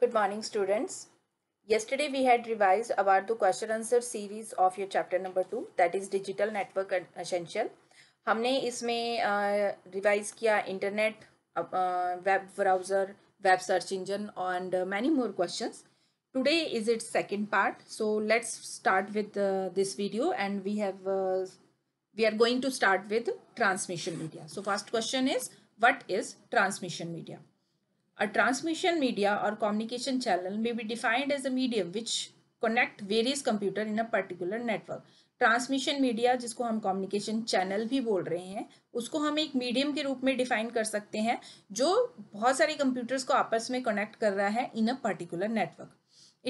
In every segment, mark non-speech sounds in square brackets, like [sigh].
Good morning students. Yesterday we had revised about the question answer series of your chapter number two, that is digital network essential. हमने इसमें revise किया web web browser web search engine and many more questions today is it's second part so let's start this video and we have uh, we are going to start with transmission media. So first question is what is transmission media? A transmission media और communication channel में be defined as a medium which connect various computer in a particular network transmission media जिसको हम communication channel भी बोल रहे हैं उसको हम एक मीडियम के रूप में डिफाइन कर सकते हैं जो बहुत सारे कंप्यूटर्स को आपस में कनेक्ट कर रहा है in a particular network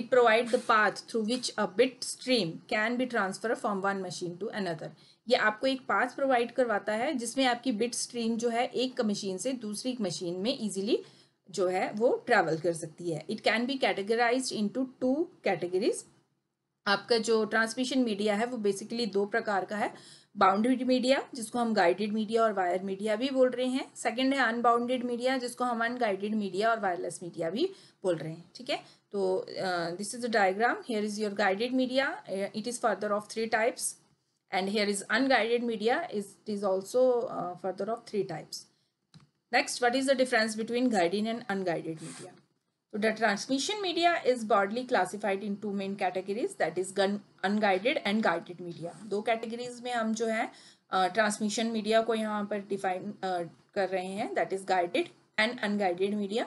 it provide the path through which a bit stream can be transfer from one machine to another ये आपको एक पाथ प्रोवाइड करवाता है जिसमें आपकी बिट स्ट्रीम जो है एक मशीन से दूसरी मशीन में ईजिली जो है वो ट्रैवल कर सकती है it can be categorize into two categories आपका जो ट्रांसमिशन मीडिया है वो बेसिकली दो प्रकार का है बाउंडेड मीडिया जिसको हम गाइडेड मीडिया और वायर मीडिया भी बोल रहे हैं सेकंड है अनबाउंडेड मीडिया जिसको हम अनगाइडेड मीडिया और वायरलेस मीडिया भी बोल रहे हैं ठीक है तो this is a diagram here is your guided media it is further of three types and here is unguided media is is also further of three types Next, what is the difference between guided and unguided media? So the transmission media is broadly classified in two main categories that is unguided and guided media. दो categories में हम जो है transmission uh, media को यहाँ पर define uh, कर रहे हैं that is guided and unguided media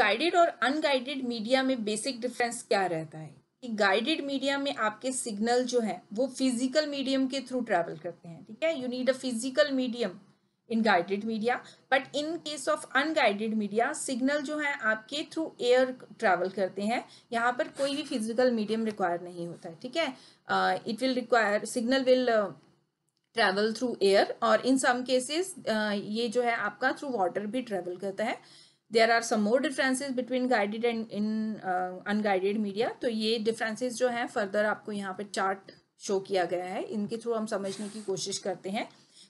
guided और अनगाइडेड मीडिया में बेसिक डिफरेंस क्या रहता है कि गाइडेड मीडिया में आपके सिग्नल जो है वो फिजिकल मीडियम के थ्रू ट्रैवल करते हैं ठीक है you need a physical medium in guided media but in case of unguided media signal जो है आपके थ्रू एयर ट्रैवल करते हैं यहाँ पर कोई भी फिजिकल मीडियम रिक्वायर नहीं होता है ठीक है it will require signal will travel through air और इन सम केसेस ये जो है आपका थ्रू वाटर भी ट्रैवल करता है there are some more differences between guided and in unguided media तो ये डिफरेंसेज जो हैं फर्दर आपको यहाँ पर चार्ट शो किया गया है इनके थ्रू हम समझने की कोशिश करते हैं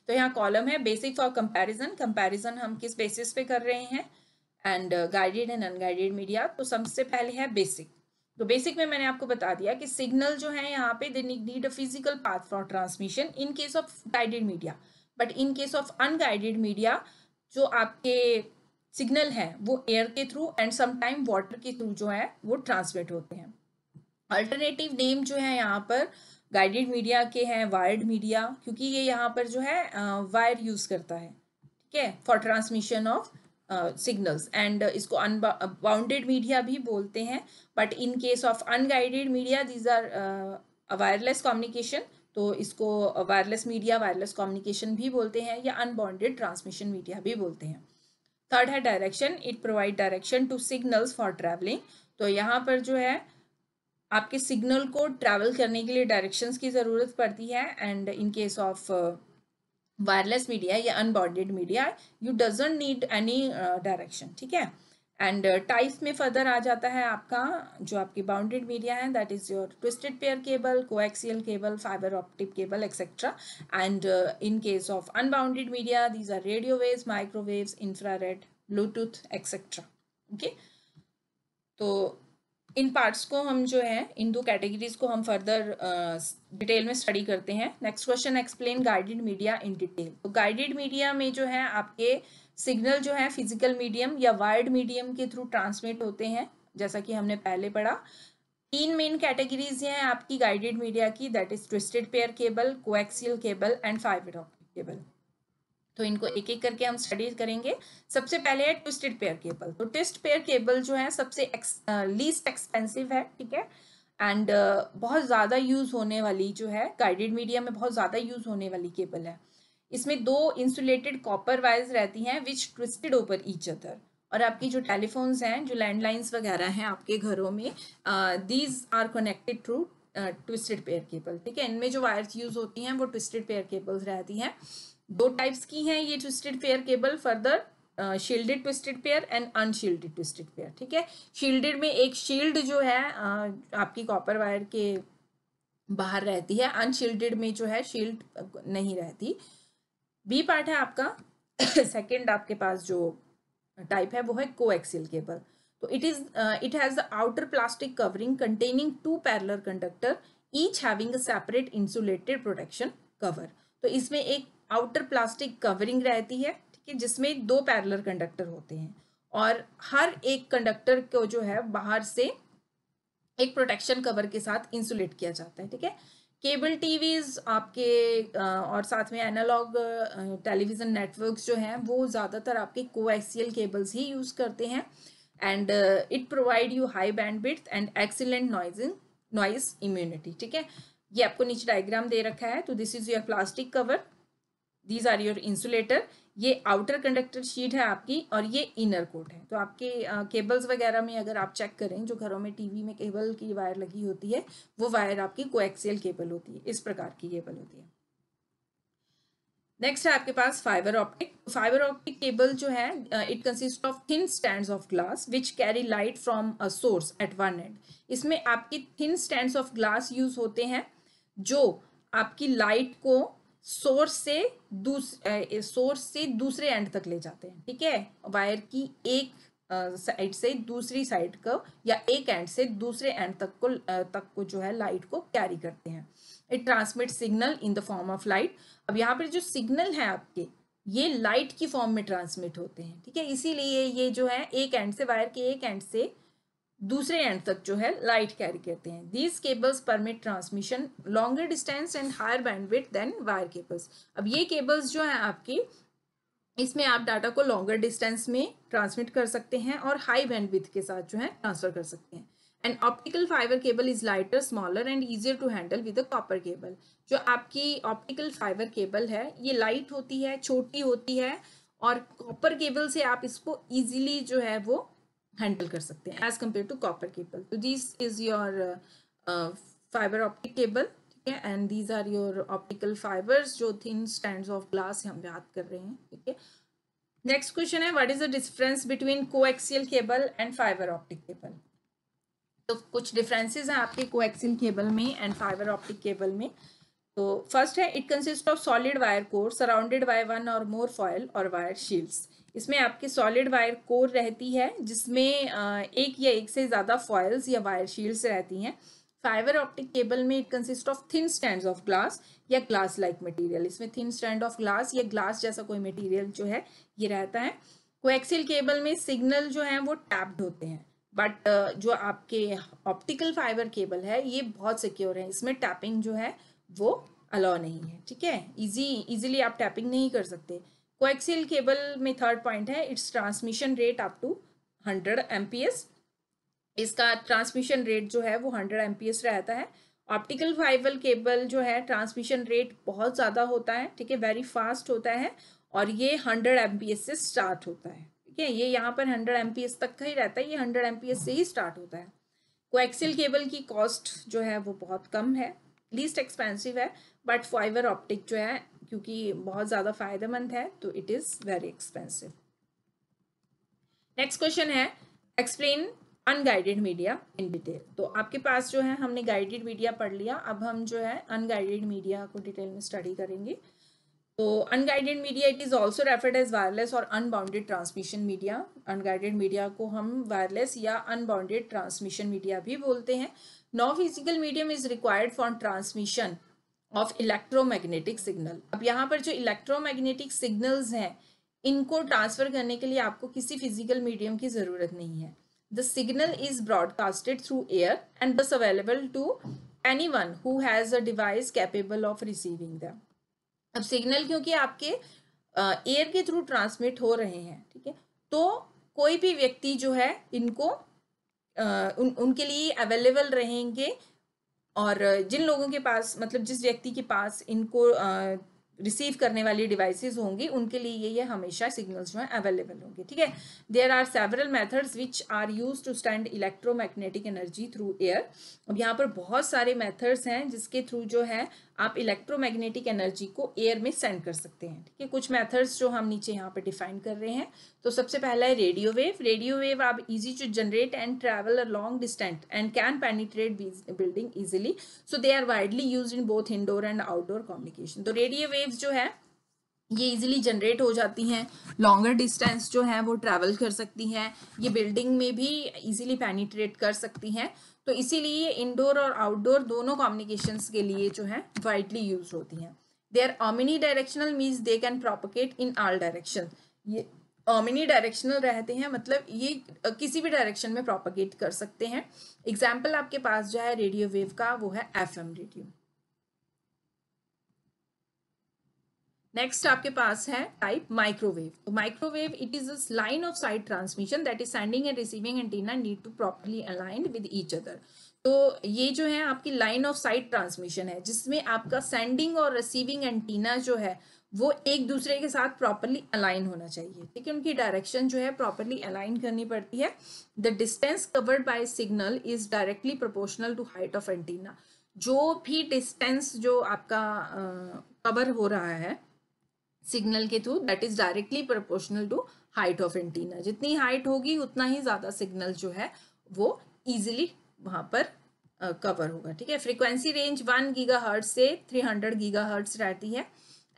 तो यहाँ कॉलम है बेसिक फॉर कंपैरिजन कंपैरिजन हम किस बेसिस पे कर रहे हैं and guided and unguided media तो सबसे पहले है बेसिक तो बेसिक में मैंने आपको बता दिया कि सिग्नल जो है यहाँ पे need a physical path for transmission in case of guided media but in case of unguided media जो आपके सिग्नल हैं वो एयर के थ्रू एंड समटाइम वाटर के थ्रू जो है वो ट्रांसमिट होते हैं अल्टरनेटिव नेम जो है यहाँ पर गाइडेड मीडिया के हैं वायर्ड मीडिया क्योंकि ये यहाँ पर जो है वायर यूज़ करता है ठीक है for transmission of signals and इसको अनबाउंडेड मीडिया भी बोलते हैं but in case of unguided media these are wireless communication तो इसको वायरलेस मीडिया वायरलेस कम्युनिकेशन भी बोलते हैं या अनबाउंडेड ट्रांसमिशन मीडिया भी बोलते हैं थर्ड है direction it provide direction to signals for travelling तो यहाँ पर जो है आपके सिग्नल को ट्रैवल करने के लिए डायरेक्शंस की ज़रूरत पड़ती है and in case of wireless media या unbounded media you doesn't need any direction ठीक है एंड टाइप uh, में फर्दर आ जाता है आपका जो आपकी बाउंडेड मीडिया है that is your twisted pair cable coaxial cable fibre optic cable etcetera and in case of unbounded media these are radio waves microwaves infrared Bluetooth etcetera okay तो इन पार्ट्स को हम जो है इन दो कैटेगरीज को हम फर्दर डिटेल uh, में स्टडी करते हैं next question explain guided media in detail तो गाइडेड मीडिया में जो है आपके सिग्नल जो है फिजिकल मीडियम या वायर्ड मीडियम के थ्रू ट्रांसमिट होते हैं जैसा कि हमने पहले पढ़ा तीन मेन कैटेगरीज हैं आपकी गाइडेड मीडिया की that is twisted pair cable coaxial cable and fibre optic cable तो इनको एक एक करके हम स्टडी करेंगे सबसे पहले है ट्विस्टेड पेयर केबल तो ट्विस्ट पेयर केबल जो है सबसे एक्स, लीस्ट एक्सपेंसिव है ठीक है एंड uh, बहुत ज़्यादा यूज़ होने वाली जो है गाइडेड मीडिया में बहुत ज़्यादा यूज़ होने वाली केबल है इसमें दो इंसुलेटेड कॉपर वायर्स रहती हैं which twisted over each other और आपकी जो टेलीफोन्स हैं जो लैंडलाइंस वगैरह हैं आपके घरों में these are connected through twisted pair cable ठीक है इनमें जो वायर्स यूज होती हैं वो ट्विस्टेड पेयर केबल्स रहती हैं दो टाइप्स की हैं ये twisted pair cable further shielded twisted pair and unshielded twisted pair ठीक है शील्डेड में एक शील्ड जो है uh, आपकी कॉपर वायर के बाहर रहती है अनशील्डेड में जो है शील्ड नहीं रहती बी पार्ट है आपका सेकेंड [coughs] आपके पास जो टाइप है वो है कोएक्सिल केबल तो it is it has the outer plastic covering containing two parallel conductor each having a separate insulated protection cover तो इसमें एक आउटर प्लास्टिक कवरिंग रहती है ठीक है जिसमें दो पैरलर कंडक्टर होते हैं और हर एक कंडक्टर को जो है बाहर से एक प्रोटेक्शन कवर के साथ इंसुलेट किया जाता है ठीक है केबल टीवीज आपके uh, और साथ में एनालॉग टेलीविज़न नेटवर्क्स जो हैं वो ज़्यादातर आपके कोएक्सियल केबल्स ही यूज़ करते हैं and it provide you high bandwidth and excellent noise noise immunity ठीक है ये आपको नीचे डायग्राम दे रखा है तो this is your plastic cover these are your insulator ये आउटर कंडक्टर शीट है आपकी और ये इनर कोट है तो आपके केबल्स uh, वगैरह में अगर आप चेक करें जो घरों में टीवी में केबल की वायर लगी होती है वो वायर आपकी कोएक्सियल केबल होती है इस प्रकार की केबल होती है नेक्स्ट है आपके पास fibre optic fibre optic cable जो है it consist of thin stand of glass which carry light from a source at one end इसमें आपकी thin stand of glass use होते हैं जो आपकी लाइट को सोर्स से दूस सोर्स uh, से दूसरे एंड तक ले जाते हैं ठीक है वायर की एक साइड uh, से दूसरी साइड को या एक एंड से दूसरे एंड तक को uh, तक को जो है लाइट को कैरी करते हैं it transmit signal in the form of light अब यहाँ पर जो सिग्नल है आपके ये लाइट की फॉर्म में ट्रांसमिट होते हैं ठीक है इसीलिए ये जो है एक एंड से वायर के एक एंड से दूसरे एंड तक जो है लाइट कैरी करते हैं these cables permit transmission longer distance and higher bandwidth than wire cables अब ये केबल्स जो है आपके इसमें आप डाटा को लॉन्गर डिस्टेंस में ट्रांसमिट कर सकते हैं और हाई बैंडविड्थ के साथ जो है ट्रांसफर कर सकते हैं and optical fibre cable is lighter smaller and easier to handle with a copper cable जो आपकी ऑप्टिकल फाइबर केबल है ये लाइट होती है छोटी होती है और कॉपर केबल से आप इसको ईजिली जो है वो हैंडल कर सकते हैं as compare to copper cable तो this is your fibre optic cable ठीक है and these are your optical fibres जो थिन स्टैंड ऑफ ग्लास हम बात कर रहे हैं ठीक है नेक्स्ट क्वेश्चन है what is the difference between coaxial cable and fibre optic cable तो कुछ डिफरेंसेस हैं आपके कोएक्सिल केबल में एंड फाइबर ऑप्टिक केबल में तो फर्स्ट है it consist of solid wire core surrounded by one or more foil or wire shields इसमें आपकी सॉलिड वायर कोर रहती है जिसमें एक या एक से ज़्यादा फॉयल्स या वायर शील्ड्स रहती हैं फाइबर ऑप्टिक केबल में it consist of thin stand of glass या ग्लास लाइक मटीरियल इसमें थिन स्टैंड ऑफ ग्लास या ग्लास जैसा कोई मटीरियल जो है ये रहता है कोएक्सिल केबल में सिग्नल जो है वो टैप्ड होते हैं बट uh, जो आपके ऑप्टिकल फाइबर केबल है ये बहुत सिक्योर है इसमें टैपिंग जो है वो अलाउ नहीं है ठीक है इजी इजीली आप टैपिंग नहीं कर सकते कोएक्सियल केबल में थर्ड पॉइंट है its transmission rate up to hundred M इसका ट्रांसमिशन रेट जो है वो हंड्रेड एम रहता है ऑप्टिकल फाइबर केबल जो है ट्रांसमिशन रेट बहुत ज़्यादा होता है ठीक है वेरी फास्ट होता है और ये हंड्रेड एम से स्टार्ट होता है ठीक है ये यहाँ पर हंड्रेड एम तक का ही रहता है ये हंड्रेड एम से ही स्टार्ट होता है कोएक्सिल केबल की कॉस्ट जो है वो बहुत कम है लीस्ट एक्सपेंसिव है बट फाइबर ऑप्टिक जो है क्योंकि बहुत ज़्यादा फायदेमंद है तो it is very expensive next question है explain unguided media in detail तो आपके पास जो है हमने गाइडेड मीडिया पढ़ लिया अब हम जो है अनगाइडेड मीडिया को डिटेल में स्टडी करेंगे तो unguided media it is also referred as wireless or unbounded transmission media unguided media को हम वायरलेस या अनबाउंडेड ट्रांसमिशन मीडिया भी बोलते हैं no physical medium is required for transmission of electromagnetic signal अब यहाँ पर जो इलेक्ट्रोमैग्नेटिक सिग्नल्स हैं इनको ट्रांसफर करने के लिए आपको किसी फिजिकल मीडियम की ज़रूरत नहीं है the signal is broadcasted through air and thus available to any one who's a device capable of receiving them अब सिग्नल क्योंकि आपके एयर के थ्रू ट्रांसमिट हो रहे हैं ठीक है तो कोई भी व्यक्ति जो है इनको आ, उन, उनके लिए अवेलेबल रहेंगे और जिन लोगों के पास मतलब जिस व्यक्ति के पास इनको रिसीव करने वाली डिवाइसेस होंगी उनके लिए ये, ये हमेशा सिग्नल्स जो हैं अवेलेबल होंगे ठीक है there are several methods which are use to stand electromagnetic energy through air अब यहाँ पर बहुत सारे मेथड्स हैं जिसके थ्रू जो है आप इलेक्ट्रोमैग्नेटिक एनर्जी को एयर में सेंड कर सकते हैं ठीक है कुछ मेथड्स जो हम नीचे यहाँ पे डिफाइन कर रहे हैं तो सबसे पहला है रेडियो वेव रेडियो वेव आप easy to generate and travel a long distant and can penetrate building easily so they are widely use in both indoor and outdoor communication तो रेडियो वेव जो है ये इजिली जनरेट हो जाती हैं longer distance जो है वो ट्रैवल कर सकती हैं ये बिल्डिंग में भी इजिली पेनिट्रेट कर सकती हैं तो इसीलिए ये इनडोर और आउटडोर दोनों कॉम्युनिकेशन के लिए जो है वाइडली यूज होती हैं they are omni directional means they can propagate in all direction ये ऑमिनी डायरेक्शनल रहते हैं मतलब ये किसी भी डायरेक्शन में प्रोपोकेट कर सकते हैं एग्जाम्पल आपके पास जो है रेडियो वेव का वो है एफ रेडियो नेक्स्ट आपके पास है टाइप माइक्रोवेव तो microwave it is line of sight transmission that is sending and receiving antenna need to properly aligned with each other तो ये जो है आपकी लाइन ऑफ साइट ट्रांसमिशन है जिसमें आपका सेंडिंग और रिसीविंग एंटीना जो है वो एक दूसरे के साथ प्रॉपरली अलाइन होना चाहिए ठीक है उनकी डायरेक्शन जो है प्रॉपरली अलाइन करनी पड़ती है the distance covered by signal is directly proportional to height of antenna जो भी डिस्टेंस जो आपका कवर uh, हो रहा है सिग्नल के through that is directly proportional to height of antenna जितनी हाइट होगी उतना ही ज़्यादा सिग्नल जो है वो ईजिली वहाँ पर कवर uh, होगा ठीक है frequency range one gigahertz से थ्री हंड्रेड गीगा हर्ट्स रहती है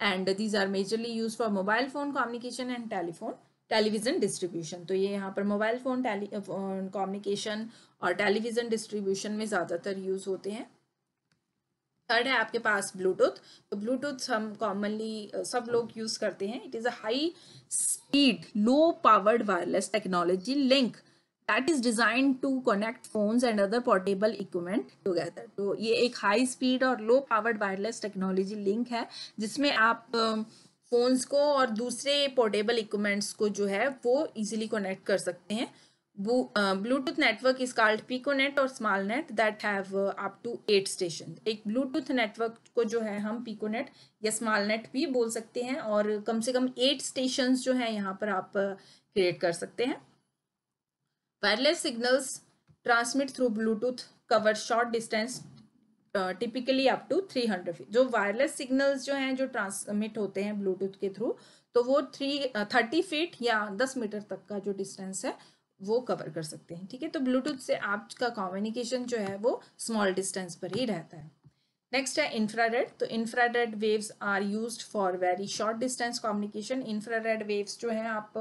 and these are majorly use for mobile phone communication and telephone television distribution तो ये यहाँ पर मोबाइल फ़ोन टेली कॉम्युनिकेशन और टेलीविज़न डिस्ट्रीब्यूशन में ज़्यादातर यूज़ होते हैं थर्ड है आपके पास ब्लूटूथ तो ब्लूटूथ हम कॉमनली सब लोग यूज करते हैं it is a high speed low powered wireless technology link that is design to connect phones and other portable equipment together तो ये एक हाई स्पीड और low powered wireless technology link है जिसमें आप फोन्स को और दूसरे पोर्टेबल इक्विपमेंट्स को जो है वो इजिली कनेक्ट कर सकते हैं Bluetooth network is called piconet or small net that have एक ब्लूटूथ नेटवर्क को जो है हम पीको नेट या स्मॉल नेट भी बोल सकते हैं और कम से कम एट स्टेशन जो है यहाँ पर आप क्रिएट uh, कर सकते हैं wireless signals transmit through Bluetooth cover short distance typically up to 300 hundred जो वायरलेस सिग्नल्स जो हैं जो ट्रांसमिट होते हैं ब्लूटूथ के थ्रू तो वो थ्री थर्टी फीट या दस मीटर तक का जो डिस्टेंस है वो कवर कर सकते हैं ठीक है तो ब्लूटूथ से आपका कम्युनिकेशन जो है वो स्मॉल डिस्टेंस पर ही रहता है नेक्स्ट है इंफ्रारेड तो infrared waves are used for very short distance communication infrared waves जो है आप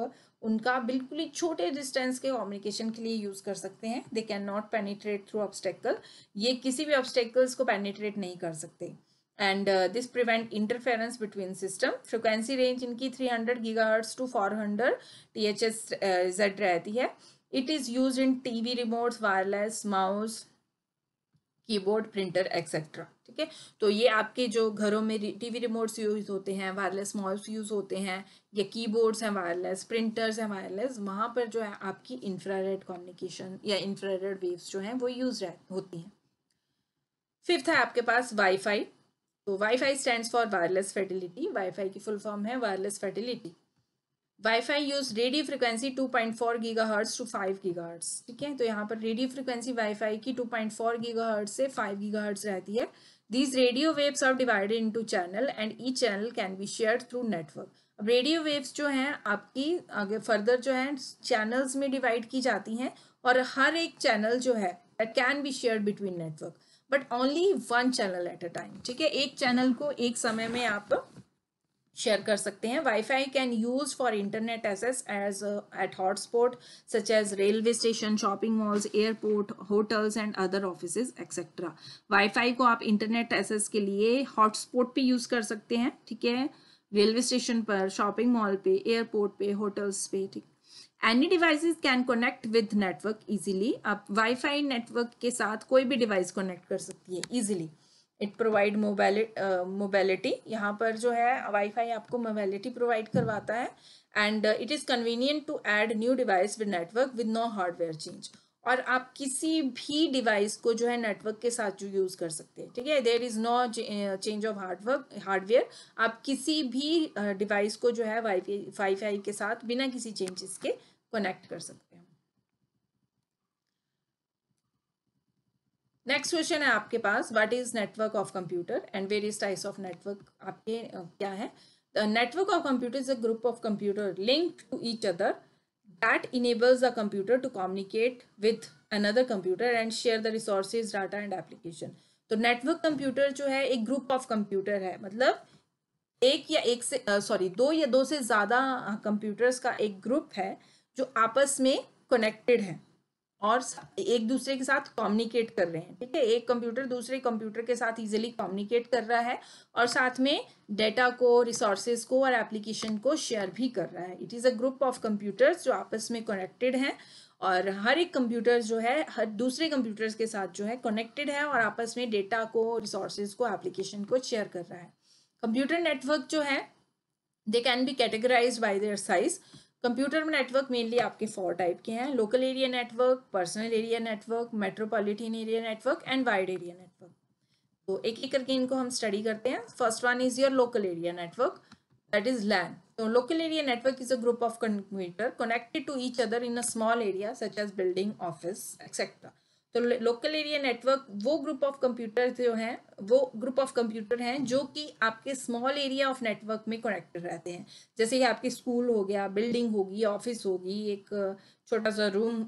उनका बिल्कुल ही छोटे डिस्टेंस के कम्युनिकेशन के लिए यूज़ कर सकते हैं they can not penetrate through obstacle ये किसी भी ऑब्स्टेकल्स को पेनीट्रेट नहीं कर सकते and uh, this prevent interference between system frequency range इनकी 300 gigahertz to 400 H uh, Z रहती है it is used in TV remotes wireless mouse keyboard printer etcetera ठीक है तो ये आपके जो घरों में टीवी रिमोट्स यूज होते हैं वायरलेस माउस यूज होते हैं या कीबोर्ड्स हैं वायरलेस प्रिंटर्स हैं वायरलेस वहाँ पर जो है आपकी इंफ्रारेड कम्युनिकेशन या इंफ्रारेड वेव्स जो हैं वो यूज होती हैं फिफ्थ है आपके पास वाईफाई तो WiFi stands for wireless fertility WiFi की फुल फॉर्म है wireless fertility WiFi use radio frequency 2.4 point gigahertz to 5 hertz ठीक है तो यहाँ पर रेडियो फ्रिक्वेंसी वाईफाई की 2.4 पॉइंट गीगाहर्ट्स से 5 हर्ट्स रहती है these radio waves are divided into channel and each channel can be share through network अब रेडियो वेव्स जो हैं आपकी आगे फर्दर जो है चैनल्स में डिवाइड की जाती हैं और हर एक चैनल जो है can be share between network but only one channel at a time ठीक है एक चैनल को एक समय में आप शेयर कर सकते हैं WiFi can use for internet access as at hotspot such as railway station shopping malls airport hotels and other office etcetera WiFi को आप इंटरनेट एसेस के लिए हॉटस्पॉट पे यूज कर सकते हैं ठीक है रेलवे स्टेशन पर शॉपिंग मॉल पे एयरपोर्ट पे होटल्स पे ठीक any devices can connect with network easily आप वाईफाई नेटवर्क के साथ कोई भी डिवाइस कनेक्ट कर सकती है इजीली इट प्रोवाइड मोबाइलिटी यहाँ पर जो है वाईफाई आपको मोबाइलिटी प्रोवाइड करवाता है and it is convenient to add new device with network with no hardware change और आप किसी भी डिवाइस को जो है नेटवर्क के साथ जो यूज़ कर सकते हैं ठीक है there is no change of hardwork hardware आप किसी भी डिवाइस eh, को जो है वाई फाई के साथ बिना किसी चेंजेस के कनेक्ट कर सकते हैं नेक्स्ट क्वेश्चन है आपके पास what is network of computer and various types of network आपके eh, क्या है network of computer is a group of computer link to each other that enables the computer to communicate with another computer and share the resources data and application तो network computer जो है एक group of computer है मतलब एक या एक से सॉरी दो या दो से ज़्यादा कंप्यूटर्स का एक ग्रुप है जो आपस में कनेक्टेड है और एक दूसरे के साथ कम्युनिकेट कर रहे हैं ठीक है एक कंप्यूटर दूसरे कंप्यूटर के साथ इजीली कम्युनिकेट कर रहा है और साथ में डेटा को रिसोर्सेज को और एप्लीकेशन को शेयर भी कर रहा है it is a group of computers जो आपस में कनेक्टेड हैं और हर एक कंप्यूटर जो है हर दूसरे कंप्यूटर्स के साथ जो है कनेक्टेड है और आपस में डेटा को रिसोर्सेज को एप्लीकेशन को शेयर कर रहा है कंप्यूटर नेटवर्क जो है they can be categorize by their size computer में नेटवर्क मेनली आपके फोर टाइप के हैं local area network personal area network metropolitan area network and wide area network तो एक एक करके इनको हम स्टडी करते हैं first one is your local area network that is LAN तो local area network is a group of computer connected to each other in a small area such as building office etcetera तो local area network वो group of computer जो हैं वो group of computer हैं जो कि आपके स्मॉल एरिया ऑफ नेटवर्क में कनेक्टेड रहते हैं जैसे कि आपके स्कूल हो गया बिल्डिंग होगी ऑफिस होगी एक छोटा सा रूम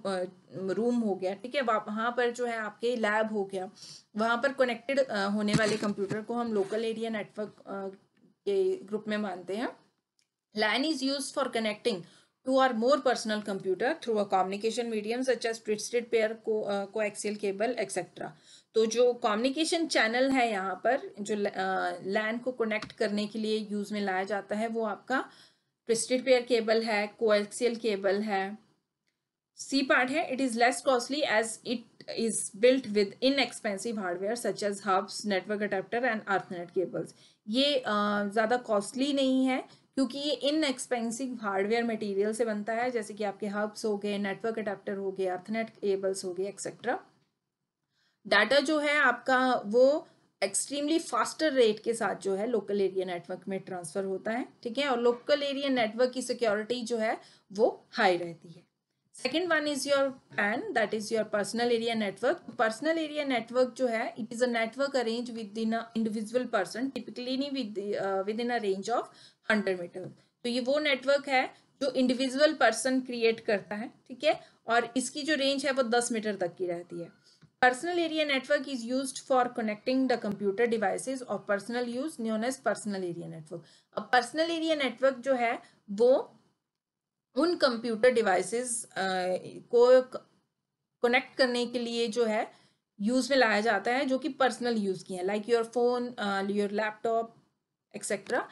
रूम हो गया ठीक है वहाँ पर जो है आपके लैब हो गया वहाँ पर कनेक्टेड होने वाले कंप्यूटर को हम लोकल एरिया नेटवर्क के ग्रुप में मानते हैं LAN is use for connecting two or more personal computer through a communication medium such as twisted pair को uh, coaxial cable etc तो जो कम्युनिकेशन चैनल है यहाँ पर जो लैन uh, को कनेक्ट करने के लिए यूज़ में लाया जाता है वो आपका ट्विस्टेड पेयर केबल है कोएक्सियल केबल है सी पार्ट है it is less costly as it is built with inexpensive hardware such as hubs network adapter and ethernet cables ये uh, ज़्यादा कॉस्टली नहीं है क्योंकि ये इनएक्सपेंसिव हार्डवेयर मटेरियल से बनता है जैसे कि आपके हब्स हो गए नेटवर्क अडेप्टर हो गए अर्थनेट केबल्स हो गए एक्सेट्रा डाटा जो है आपका वो एक्सट्रीमली फास्टर रेट के साथ जो है लोकल एरिया नेटवर्क में ट्रांसफर होता है ठीक है और लोकल एरिया नेटवर्क की सिक्योरिटी जो है वो हाई रहती है second one is your PAN that is your personal area network personal area network जो है it is a network arrange within individual person typically within a range of under metre तो ये वो network है जो individual person create करता है ठीक है और इसकी जो रेंज है वो दस मीटर तक की रहती है personal area network is use for connecting the computer devices और personal use known as personal area network अब पर्सनल एरिया नेटवर्क जो है वो उन कंप्यूटर डिवाइसेस को कनेक्ट करने के लिए जो है यूज में लाया जाता है जो कि पर्सनल यूज की है like your phone your laptop etcetera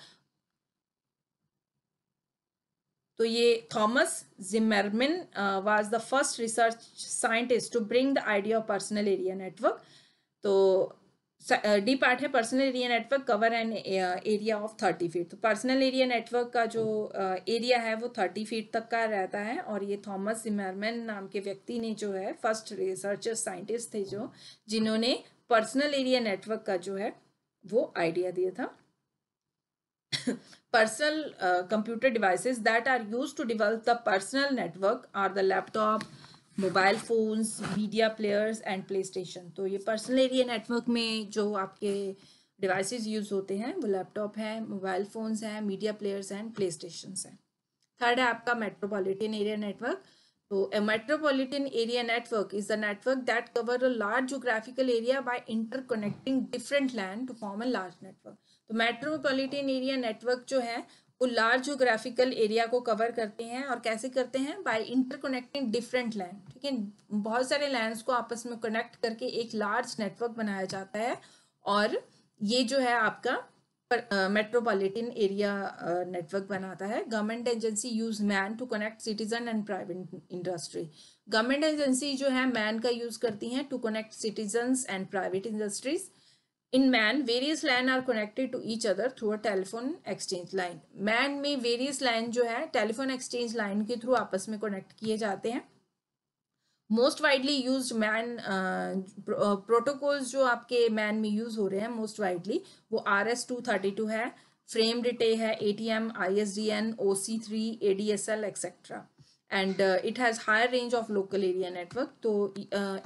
तो ये Thomas Zimmerman was the first research scientist to bring the idea of personal area network तो डी पार्ट है personal area network cover an area of thirty feet तो personal area network का जो area uh, है वो थर्टी फीट तक का रहता है और ये थॉमस जिमेरमैन नाम के व्यक्ति ने जो है फर्स्ट रिसर्चर साइंटिस्ट थे जो जिन्होंने पर्सनल एरिया नेटवर्क का जो है वो आइडिया दिया था personal computer uh, computer that are are to to the personal network are the laptop mobile phones media players and PlayStation तो ये पर्सनल एरिया नेटवर्क में जो आपके डिवाइसेस यूज होते हैं वो लैपटॉप हैं मोबाइल फोन्स हैं media players and PlayStation हैं थर्ड है आपका मेट्रोपॉलिटन एरिया नेटवर्क तो a metropolitan area network is the network that cover a large geographical area by interconnecting different LAN to form a large network तो metropolitan area network जो है वो large geographical area को cover करते हैं और कैसे करते हैं बाय इंटरकनेक्टिंग डिफरेंट लैंड ठीक है बहुत सारे लैंड्स को आपस में कनेक्ट करके एक लार्ज नेटवर्क बनाया जाता है और ये जो है आपका मेट्रोपॉलिटन एरिया नेटवर्क बनाता है government agency use MAN to connect citizen and private industry government agency जो है मैन का यूज करती हैं to connect citizen and private industries In man, various LAN are connected to each other through a telephone exchange line. Man में various LAN जो है telephone exchange line के through आपस में connect किए जाते हैं most widely use MAN protocols जो आपके मैन में यूज हो रहे हैं मोस्ट वाइडली वो R S two thirty two है फ्रेम डिटे है A T M I S D N O C three A D S L etcetera and it has higher range of local area network तो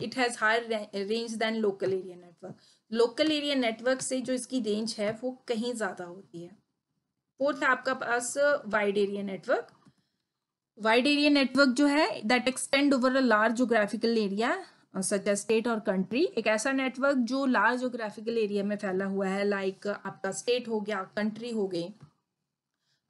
it has higher range than local area network local area network से जो इसकी range है वो कहीं ज़्यादा होती है फोर्थ आपका पास wide area network wide area network जो है that extend over a large geographical area such a state और कंट्री एक ऐसा नेटवर्क जो लार्ज जोग्राफिकल एरिया में फैला हुआ है लाइक like आपका स्टेट हो गया कंट्री हो गई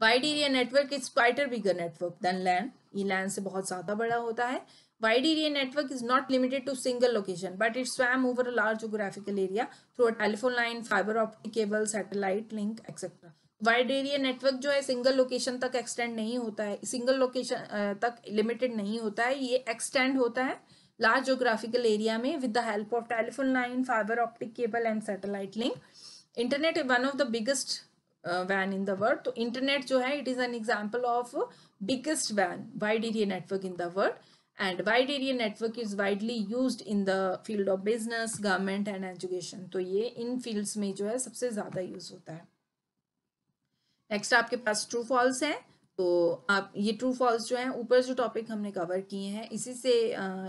wide area network is quite a bigger network than LAN ये लैंड से बहुत ज़्यादा बड़ा होता है Wide area network is not limited to single location, but it swam over a large geographical area through a telephone line, fiber optic cable, satellite link, etc. Wide area network जो है single location तक extend नहीं होता है single location तक limited नहीं होता है ये एक्सटेंड होता है लार्ज जोग्राफिकल एरिया में with the help of telephone line fibre optic cable and satellite link internet is one of the biggest वैन इन द वर्ल्ड तो इंटरनेट जो है it is an example of biggest वैन wide area network in the world and wide area network is widely used in the field of business government and education तो ये इन fields में जो है सबसे ज़्यादा use होता है नेक्स्ट आपके पास ट्रू फॉल्स है तो आप ये ट्रू फॉल्स जो है ऊपर जो टॉपिक हमने कवर किए हैं इसी से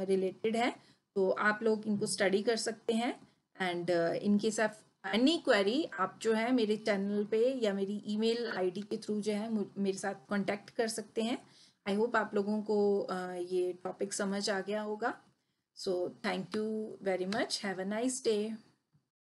रिलेटेड uh, है तो आप लोग इनको स्टडी कर सकते हैं एंड इनके साथ ऑफ एनी क्वेरी आप जो है मेरे चैनल पे या मेरी ईमेल आईडी के थ्रू जो है मेरे साथ कांटेक्ट कर सकते हैं आई होप आप लोगों को ये टॉपिक समझ आ गया होगा so thank you very much have a nice day